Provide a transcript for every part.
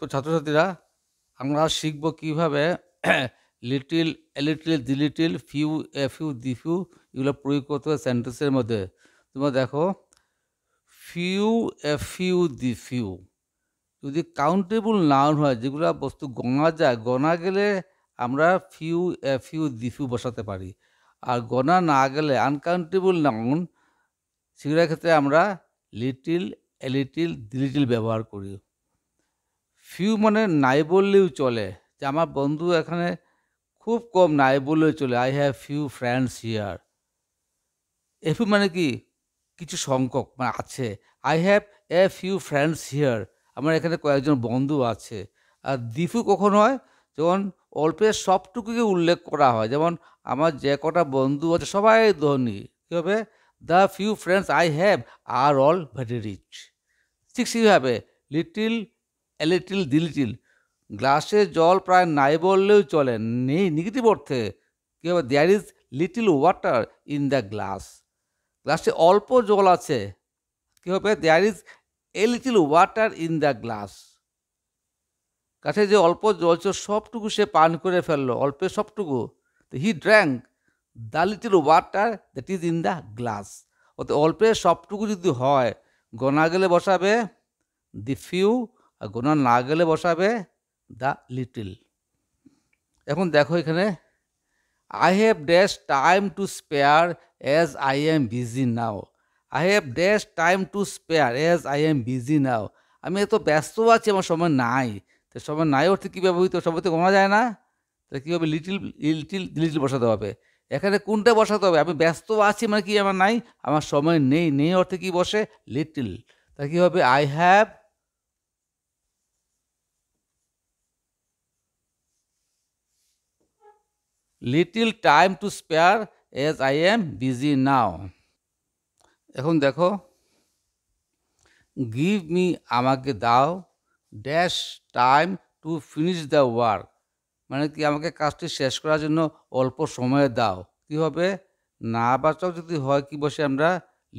তো ছাত্রছাত্রীরা আমরা শিখব কিভাবে little a little the little few a few the few এগুলো প্রয়োগ করতে হবে সেন্টেন্সের মধ্যে তোমরা দেখো few a few the few যদি কাউন্টেবল নাউন হয় যেগুলো বস্তু গণা যায় গণা গেলে আমরা few a few the few বসাতে পারি আর গণা না গেলে আনকাউন্টেবল নাউন সেগুলোর ক্ষেত্রে আমরা little a little the little ব্যবহার করি ফিউ মানে নাই বললেও চলে যে আমার বন্ধু এখানে খুব কম নাই বললেও চলে I have few friends here a few মানে কি কিছু সংখ্যক মানে আছে I have a few friends here আমার এখানে কয়েকজন বন্ধু আছে আর দিফু কখন হয় যখন অল্পের সবটুকুকে উল্লেখ করা হয় যেমন আমার যে কটা বন্ধু আছে সবাই ধনী কী হবে the few friends I have are all very rich ঠিক সেইভাবে little a little the little গ্লাসে জল প্রায় নাই বললেও চলে নেই নেগেটিভ অর্থে কী হবে there is little water in the glass glass অল্প জল আছে কী হবে there is a little water in the glass কাছে যে অল্প জল ছিল সবটুকু সে পান করে ফেললো অল্পে সবটুকু তো he drank the little water that is in the glass অত অল্পে সবটুকু যদি হয় গনা গেলে বসাবে দি ফিউ আর গোনা না গেলে বসাবে দ্য লিটিল এখন দেখো এখানে I have dash time to spare as I am busy now I have dash time to spare as I am busy now আমি এত ব্যস্ত আছি আমার সময় নাই তো সময় নাই অর্থে কী ব্যবহৃত সব তো কমা যায় না তাহলে কীভাবে লিটিল লিটিল লিটিল বসাতে হবে এখানে কোনটা বসাতে হবে আমি ব্যস্ত আছি মানে কি আমার নাই আমার সময় নেই নেই অর্থে কি বসে লিটিল তা কী হবে I have little time to spare as I am busy now এখন দেখো গিভ মি আমাকে দাও dash time to finish the work মানে কি আমাকে কাজটি শেষ করার জন্য অল্প সময় দাও কি হবে না বাচক যদি হয় কি বসে আমরা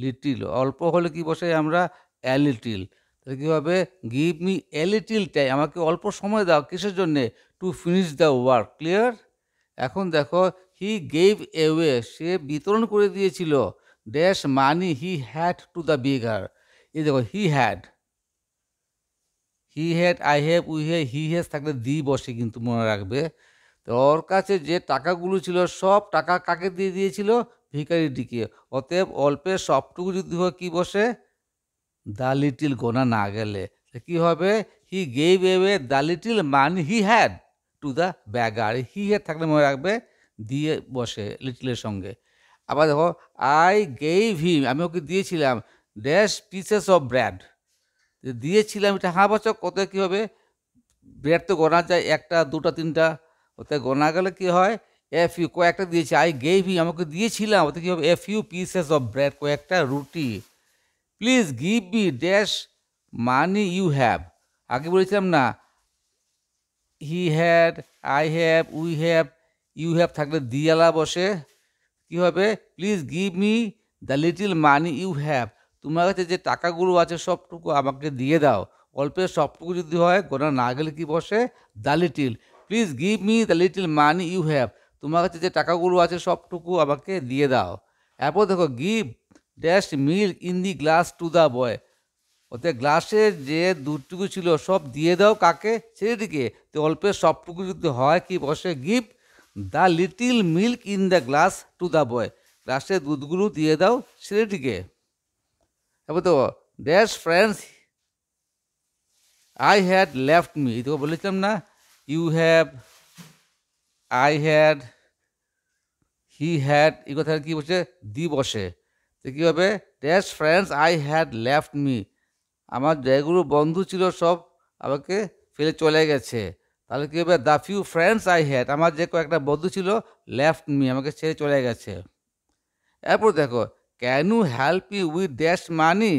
লিটিল অল্প হলে কি বসে আমরা অ্যালিটিল তাহলে কী হবে গিভ মি অ্যালিটিল টাইম আমাকে অল্প সময় দাও কিসের জন্যে to finish the work clear এখন দেখো হি গেভ এওয়ে সে বিতরণ করে দিয়েছিল dash money he had to the beggar এই দেখো he had he had I have we have he has থাকলে দি বসে কিন্তু মনে রাখবে তো ওর কাছে যে টাকাগুলো ছিল সব টাকা কাকে দিয়ে দিয়েছিল ভিকারিটিকে অতএব অল্পের সবটুকু যদি হয় কী বসে দ্য লিটিল গোনা না গেলে কি হবে he gave away the little money he had to the beggar he হে থাকলে মনে রাখবে দিয়ে বসে লিটলের সঙ্গে আবার দেখো আই গেইভ হিম আমি ওকে দিয়েছিলাম ড্যাশ পিসেস অফ ব্র্যাড দিয়েছিলাম এটা হাঁ বছর কত কী হবে ব্র্যাড তো গোনা যায় একটা দুটা তিনটা ওতে গোনা গেলে কী হয় এফ ইউ কয়েকটা দিয়েছি আই গেভ ইউ আমাকে দিয়েছিলাম ওতে কী হবে a few pieces of bread কয়েকটা রুটি please give me dash money you have আগে বলেছিলাম না he had I have we have you have থাকলে দিয়ালা বসে কি হবে please give me the little money you have তোমার কাছে যে টাকাগুলো আছে সবটুকু আমাকে দিয়ে দাও অল্পের সবটুকু যদি হয় গোনা না গেলে কি বসে the little please give me the little money you have তোমার কাছে যে টাকাগুলো আছে সবটুকু আমাকে দিয়ে দাও এরপর দেখো give dash milk in the glass to the boy ওতে গ্লাসে যে দুধটুকু ছিল সব দিয়ে দাও কাকে ছেলেটিকে তো অল্পের সবটুকু যদি হয় কি বসে gift the little milk in the glass to the boy গ্লাসে দুধগুলো দিয়ে দাও ছেলেটিকে এবার তো dash friends I had left me তোকে বলেছিলাম না you have I had he had এই কথা কি বসে দি বসে তো কী হবে dash friends I had left me আমার জয়গুরু বন্ধু ছিল সব আমাকে ফেলে চলে গেছে তাহলে কী হবে the few friends I had আমার যে কয়েকটা বন্ধু ছিল লেফট মি আমাকে ছেড়ে চলে গেছে এরপর দেখো can you help you with dash money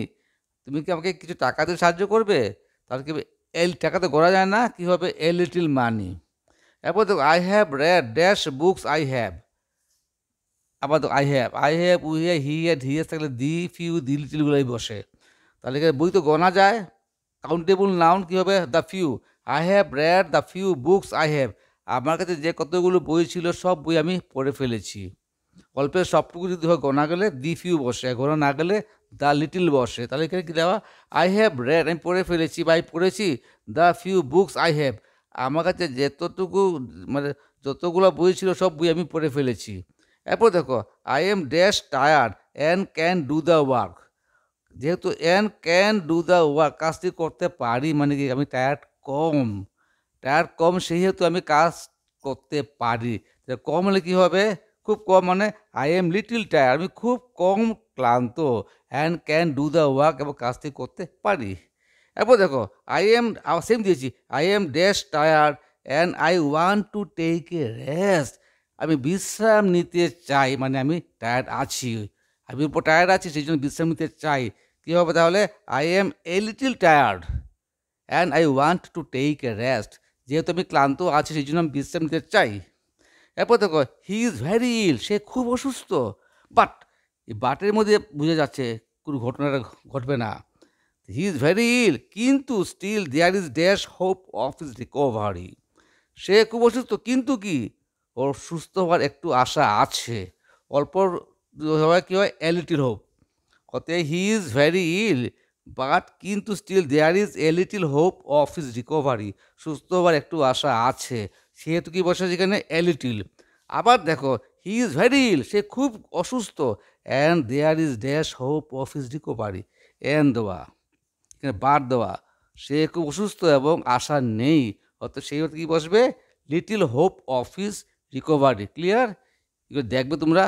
তুমি কি আমাকে কিছু টাকা দিয়ে সাহায্য করবে তাহলে কী এল টাকা তো করা যায় না কী হবে এ লিটিল মানি এরপর দেখো I have read dash books I have আবার দেখো I have I have we have he had he has থাকলে দি ফিউ দি লিটিলগুলোই বসে তাহলে বই তো গোনা যায় কাউন্টেবল নাউন কী হবে the few I have read the few books I have আমার কাছে যে কতগুলো বই ছিল সব বই আমি পড়ে ফেলেছি অল্পের সবটুকু যদি হয় গোনা গেলে দি ফিউ বসে গোনা না গেলে দ্য লিটিল বসে তাহলে এখানে কী দেওয়া আই হ্যাভ রেড আমি পড়ে ফেলেছি বা আমি পড়েছি the few books I have আমার কাছে যতটুকু মানে যতগুলো বই ছিল সব বই আমি পড়ে ফেলেছি এরপর দেখো I am dash tired and can do the work যেহেতু and can do the work কাজটি করতে পারি মানে কি আমি টায়ার্ড কম টায়ার্ড কম সেহেতু আমি কাজ করতে পারি কম হলে কী হবে খুব কম মানে আই এম লিটিল টায়ার আমি খুব কম ক্লান্ত and can do the work এবং কাজটি করতে পারি এরপর দেখো আই এম সেম দিয়েছি I am dash tire and I want to take a rest আমি বিশ্রাম নিতে চাই মানে আমি টায়ার্ড আছি আমি উপর টায়ার্ড আছি সেই জন্য বিশ্রাম নিতে চাই কী হবে তাহলে I am a little tired and I want to take a rest যেহেতু আমি ক্লান্ত আছি সেই জন্য আমি বিশ্রাম নিতে চাই এরপর দেখো হি ইজ ভ্যারি ইল সে খুব অসুস্থ বাট এই বাটের মধ্যে বুঝে যাচ্ছে কোনো ঘটনাটা ঘটবে না হি ইজ ভ্যারি ইল কিন্তু still there is dash hope of is recovery সে খুব অসুস্থ কিন্তু কি ওর সুস্থ হওয়ার একটু আশা আছে অল্প সবাই কী হয় এলিটিল হোপ e অতএব he is very ill but কিন্তু still there is a hope of his recovery সুস্থ হওয়ার একটু আশা আছে সেহেতু কি বসে যেখানে এলিটিল লিটিল আবার দেখো হি ইজ ভেরি ইল সে খুব অসুস্থ and there is dash hope of his recovery and দেওয়া এখানে বার দেওয়া সে খুব অসুস্থ এবং আশা নেই অত সেই কী বসবে little hope of his recovery clear দেখবে তোমরা